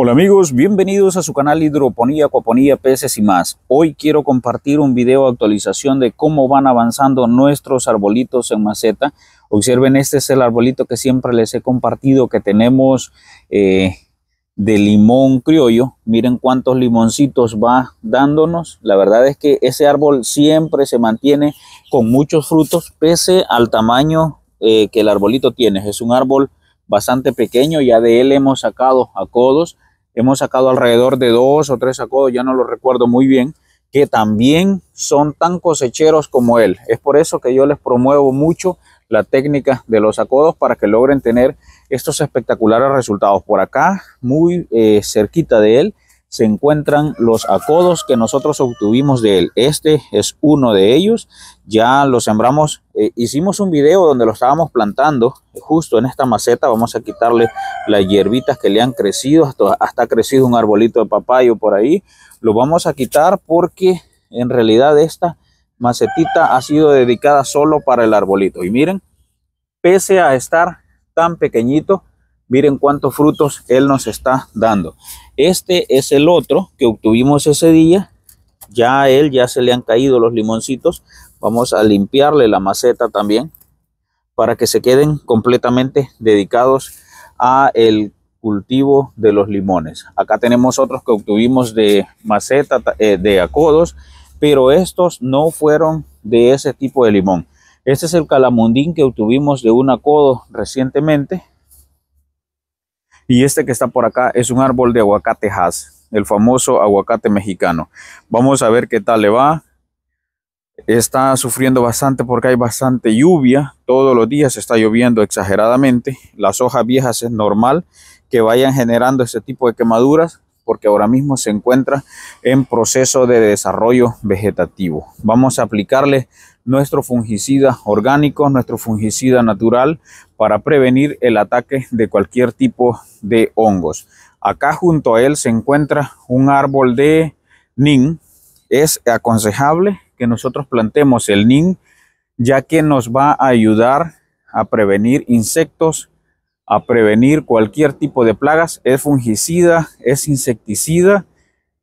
Hola amigos, bienvenidos a su canal Hidroponía, Acuaponía, Peces y más. Hoy quiero compartir un video actualización de cómo van avanzando nuestros arbolitos en maceta. Observen, este es el arbolito que siempre les he compartido que tenemos eh, de limón criollo. Miren cuántos limoncitos va dándonos. La verdad es que ese árbol siempre se mantiene con muchos frutos pese al tamaño eh, que el arbolito tiene. Es un árbol bastante pequeño, ya de él hemos sacado a codos hemos sacado alrededor de dos o tres sacodos, ya no lo recuerdo muy bien, que también son tan cosecheros como él. Es por eso que yo les promuevo mucho la técnica de los acodos para que logren tener estos espectaculares resultados. Por acá, muy eh, cerquita de él, se encuentran los acodos que nosotros obtuvimos de él. Este es uno de ellos. Ya lo sembramos. Eh, hicimos un video donde lo estábamos plantando eh, justo en esta maceta. Vamos a quitarle las hierbitas que le han crecido. Hasta, hasta ha crecido un arbolito de papayo por ahí. Lo vamos a quitar porque en realidad esta macetita ha sido dedicada solo para el arbolito. Y miren, pese a estar tan pequeñito, Miren cuántos frutos él nos está dando. Este es el otro que obtuvimos ese día. Ya a él ya se le han caído los limoncitos. Vamos a limpiarle la maceta también para que se queden completamente dedicados a el cultivo de los limones. Acá tenemos otros que obtuvimos de maceta, eh, de acodos, pero estos no fueron de ese tipo de limón. Este es el calamundín que obtuvimos de un acodo recientemente. Y este que está por acá es un árbol de aguacate has, el famoso aguacate mexicano. Vamos a ver qué tal le va. Está sufriendo bastante porque hay bastante lluvia. Todos los días está lloviendo exageradamente. Las hojas viejas es normal que vayan generando este tipo de quemaduras porque ahora mismo se encuentra en proceso de desarrollo vegetativo. Vamos a aplicarle nuestro fungicida orgánico, nuestro fungicida natural para prevenir el ataque de cualquier tipo de hongos. Acá junto a él se encuentra un árbol de nin. Es aconsejable que nosotros plantemos el nin ya que nos va a ayudar a prevenir insectos, a prevenir cualquier tipo de plagas. Es fungicida, es insecticida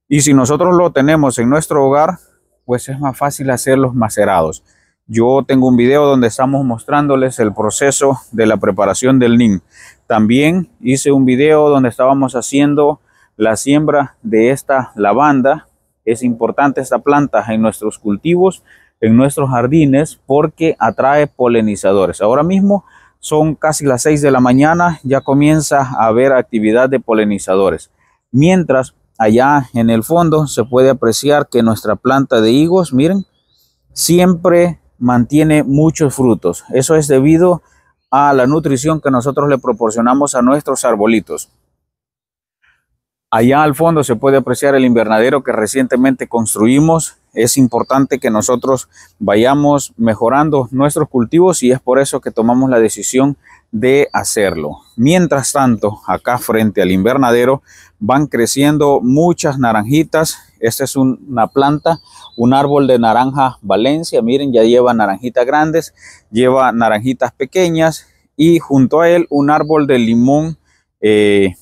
y si nosotros lo tenemos en nuestro hogar pues es más fácil hacerlos macerados. Yo tengo un video donde estamos mostrándoles el proceso de la preparación del NIM. También hice un video donde estábamos haciendo la siembra de esta lavanda. Es importante esta planta en nuestros cultivos, en nuestros jardines, porque atrae polinizadores. Ahora mismo son casi las 6 de la mañana, ya comienza a haber actividad de polinizadores. Mientras allá en el fondo se puede apreciar que nuestra planta de higos, miren, siempre mantiene muchos frutos. Eso es debido a la nutrición que nosotros le proporcionamos a nuestros arbolitos. Allá al fondo se puede apreciar el invernadero que recientemente construimos. Es importante que nosotros vayamos mejorando nuestros cultivos y es por eso que tomamos la decisión de hacerlo. Mientras tanto, acá frente al invernadero van creciendo muchas naranjitas. Esta es una planta, un árbol de naranja Valencia. Miren, ya lleva naranjitas grandes, lleva naranjitas pequeñas y junto a él un árbol de limón. Eh,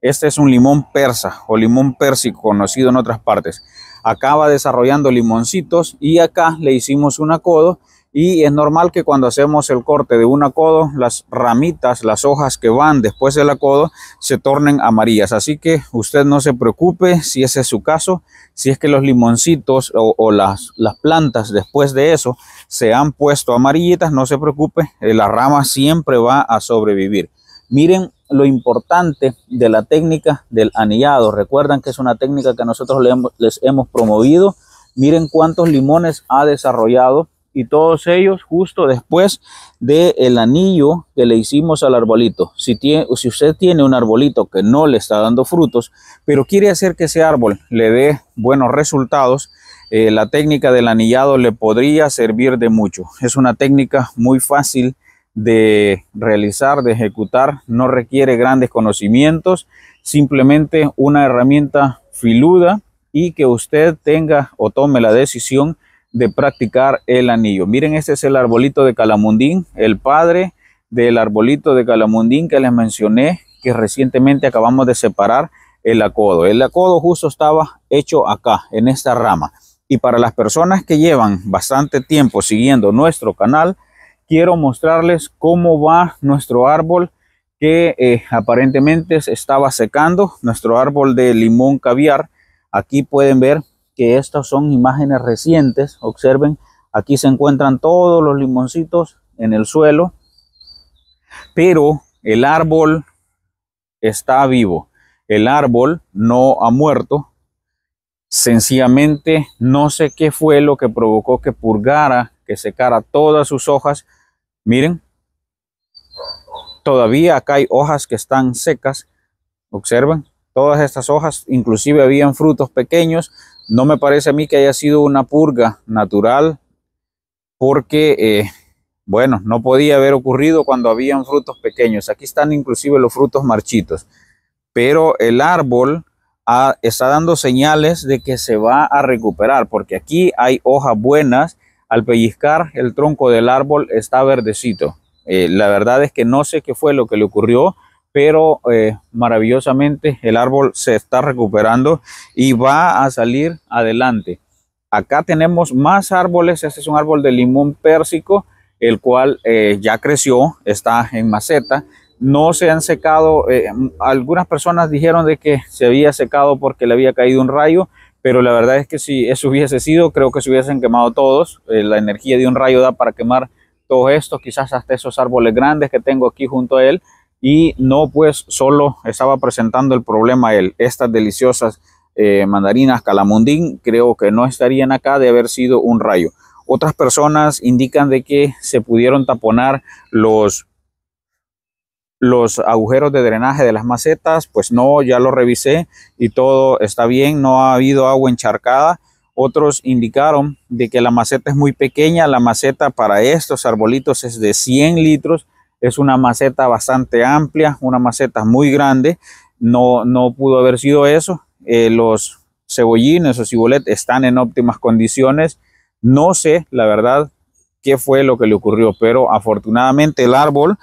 este es un limón persa o limón persico, conocido en otras partes. Acaba desarrollando limoncitos y acá le hicimos un acodo y es normal que cuando hacemos el corte de un acodo, las ramitas, las hojas que van después del acodo se tornen amarillas. Así que usted no se preocupe si ese es su caso, si es que los limoncitos o, las, las, plantas después de eso se han puesto amarillitas, no se preocupe, eh, la rama siempre va a sobrevivir. Miren lo importante de la técnica del anillado. Recuerdan que es una técnica que nosotros les hemos promovido. Miren cuántos limones ha desarrollado y todos ellos justo después del el anillo que le hicimos al arbolito. Si, si usted tiene un arbolito que no le está dando frutos, pero quiere hacer que ese árbol le dé buenos resultados, eh, la técnica del anillado le podría servir de mucho. Es una técnica muy fácil de realizar, de ejecutar, no requiere grandes conocimientos, simplemente una herramienta filuda y que usted tenga o tome la decisión de practicar el anillo. Miren, este es el arbolito de Calamundín, el padre del arbolito de Calamundín que les mencioné, que recientemente acabamos de separar el acodo. El acodo justo estaba hecho acá, en esta rama. Y para las personas que llevan bastante tiempo siguiendo nuestro canal, quiero mostrarles cómo va nuestro árbol que eh, aparentemente estaba secando, nuestro árbol de limón caviar. Aquí pueden ver que estas son imágenes recientes. Observen, aquí se encuentran todos los limoncitos en el suelo, pero el árbol está vivo. El árbol no ha muerto. Sencillamente no sé qué fue lo que provocó que purgara, que secara todas sus hojas. Miren, todavía acá hay hojas que están secas. Observen, todas estas hojas, inclusive habían frutos pequeños, no me parece a mí que haya sido una purga natural porque, eh, bueno, no podía haber ocurrido cuando habían frutos pequeños. Aquí están inclusive los frutos marchitos, pero el árbol ah, está dando señales de que se va a recuperar porque aquí hay hojas buenas. Al pellizcar el tronco del árbol está verdecito. Eh, la verdad es que no sé qué fue lo que le ocurrió pero eh, maravillosamente el árbol se está recuperando y va a salir adelante. Acá tenemos más árboles, este es un árbol de limón pérsico, el cual eh, ya creció, está en maceta, no se han secado, eh, algunas personas dijeron de que se había secado porque le había caído un rayo, pero la verdad es que si eso hubiese sido, creo que se hubiesen quemado todos, la energía de un rayo da para quemar todo esto, quizás hasta esos árboles grandes que tengo aquí junto a él, y no pues solo estaba presentando el problema él. Estas deliciosas eh, mandarinas calamundín creo que no estarían acá de haber sido un rayo. Otras personas indican de que se pudieron taponar los los agujeros de drenaje de las macetas, pues no, ya lo revisé y todo está bien, no ha habido agua encharcada. Otros indicaron de que la maceta es muy pequeña, la maceta para estos arbolitos es de 100 litros, es una maceta bastante amplia, una maceta muy grande. No, no pudo haber sido eso. Eh, los cebollines o cibolet están en óptimas condiciones. No sé, la verdad, qué fue lo que le ocurrió, pero afortunadamente el árbol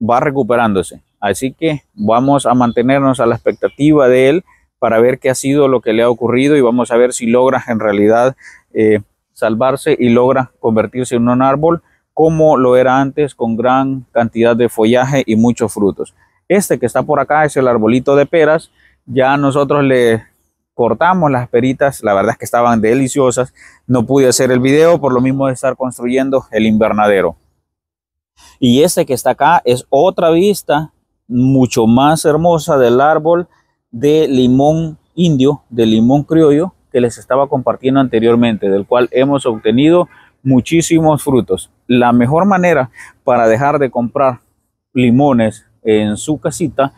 va recuperándose. Así que vamos a mantenernos a la expectativa de él para ver qué ha sido lo que le ha ocurrido y vamos a ver si logra en realidad eh, salvarse y logra convertirse en un árbol como lo era antes con gran cantidad de follaje y muchos frutos. Este que está por acá es el arbolito de peras. Ya nosotros le cortamos las peritas, la verdad es que estaban deliciosas. No pude hacer el video por lo mismo de estar construyendo el invernadero. Y este que está acá es otra vista mucho más hermosa del árbol de limón indio, de limón criollo que les estaba compartiendo anteriormente, del cual hemos obtenido muchísimos frutos la mejor manera para dejar de comprar limones en su casita,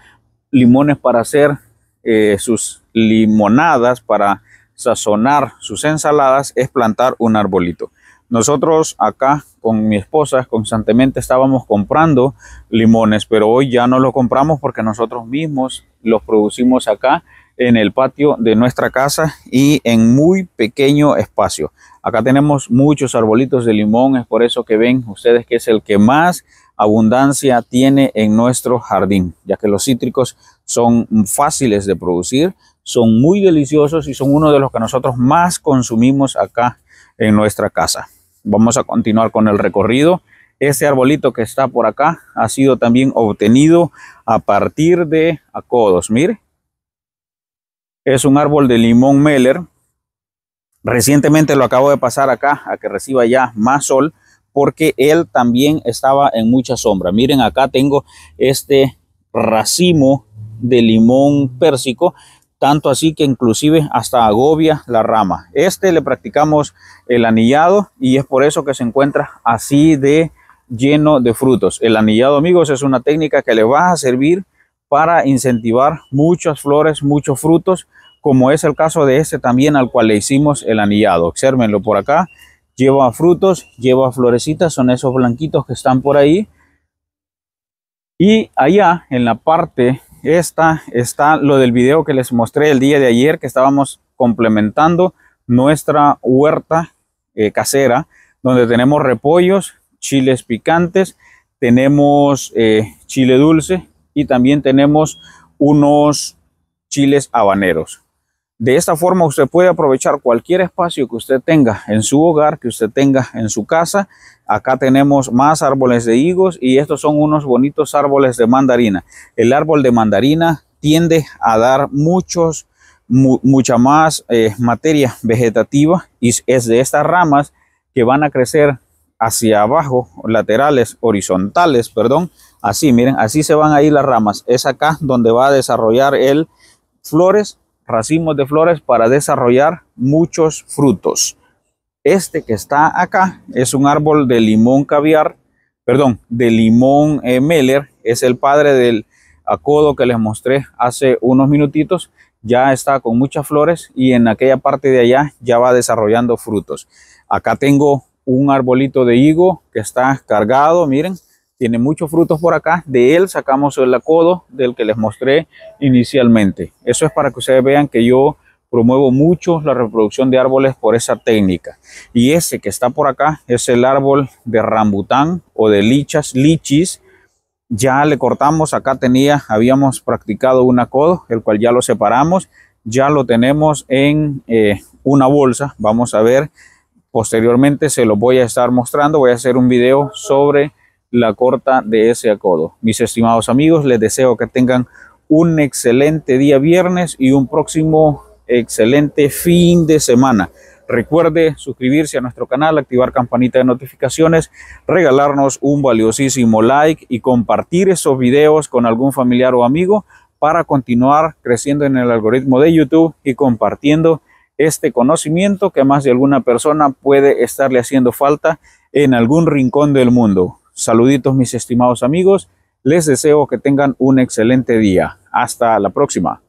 limones para hacer eh, sus limonadas, para sazonar sus ensaladas, es plantar un arbolito. Nosotros acá con mi esposa constantemente estábamos comprando limones, pero hoy ya no los compramos porque nosotros mismos los producimos acá en el patio de nuestra casa y en muy pequeño espacio. Acá tenemos muchos arbolitos de limón, es por eso que ven ustedes que es el que más abundancia tiene en nuestro jardín, ya que los cítricos son fáciles de producir, son muy deliciosos y son uno de los que nosotros más consumimos acá en nuestra casa. Vamos a continuar con el recorrido. Este arbolito que está por acá ha sido también obtenido a partir de acodos. Mire, es un árbol de limón meller. Recientemente lo acabo de pasar acá a que reciba ya más sol porque él también estaba en mucha sombra. Miren, acá tengo este racimo de limón pérsico, tanto así que inclusive hasta agobia la rama. Este le practicamos el anillado y es por eso que se encuentra así de lleno de frutos. El anillado, amigos, es una técnica que le va a servir para incentivar muchas flores, muchos frutos, como es el caso de este también al cual le hicimos el anillado. Obsérvenlo por acá, lleva frutos, lleva florecitas, son esos blanquitos que están por ahí. Y allá en la parte esta está lo del video que les mostré el día de ayer que estábamos complementando nuestra huerta eh, casera donde tenemos repollos, chiles picantes, tenemos eh, chile dulce, y también tenemos unos chiles habaneros. De esta forma usted puede aprovechar cualquier espacio que usted tenga en su hogar, que usted tenga en su casa. Acá tenemos más árboles de higos y estos son unos bonitos árboles de mandarina. El árbol de mandarina tiende a dar muchos, mucha más eh, materia vegetativa y es de estas ramas que van a crecer hacia abajo, laterales, horizontales, perdón, Así, miren, así se van ahí las ramas. Es acá donde va a desarrollar el flores, racimos de flores para desarrollar muchos frutos. Este que está acá es un árbol de limón caviar, perdón, de limón eh, meller. Es el padre del acodo que les mostré hace unos minutitos. Ya está con muchas flores y en aquella parte de allá ya va desarrollando frutos. Acá tengo un arbolito de higo que está cargado, miren, tiene muchos frutos por acá. De él sacamos el acodo del que les mostré inicialmente. Eso es para que ustedes vean que yo promuevo mucho la reproducción de árboles por esa técnica. Y ese que está por acá es el árbol de rambután o de lichas, lichis. Ya le cortamos, acá tenía, habíamos practicado un acodo, el cual ya lo separamos. Ya lo tenemos en eh, una bolsa. Vamos a ver posteriormente se lo voy a estar mostrando voy a hacer un video sobre la corta de ese acodo. Mis estimados amigos, les deseo que tengan un excelente día viernes y un próximo excelente fin de semana. Recuerde suscribirse a nuestro canal, activar campanita de notificaciones, regalarnos un valiosísimo like y compartir esos videos con algún familiar o amigo para continuar creciendo en el algoritmo de YouTube y compartiendo este conocimiento que más de alguna persona puede estarle haciendo falta en algún rincón del mundo. Saluditos mis estimados amigos, les deseo que tengan un excelente día. Hasta la próxima.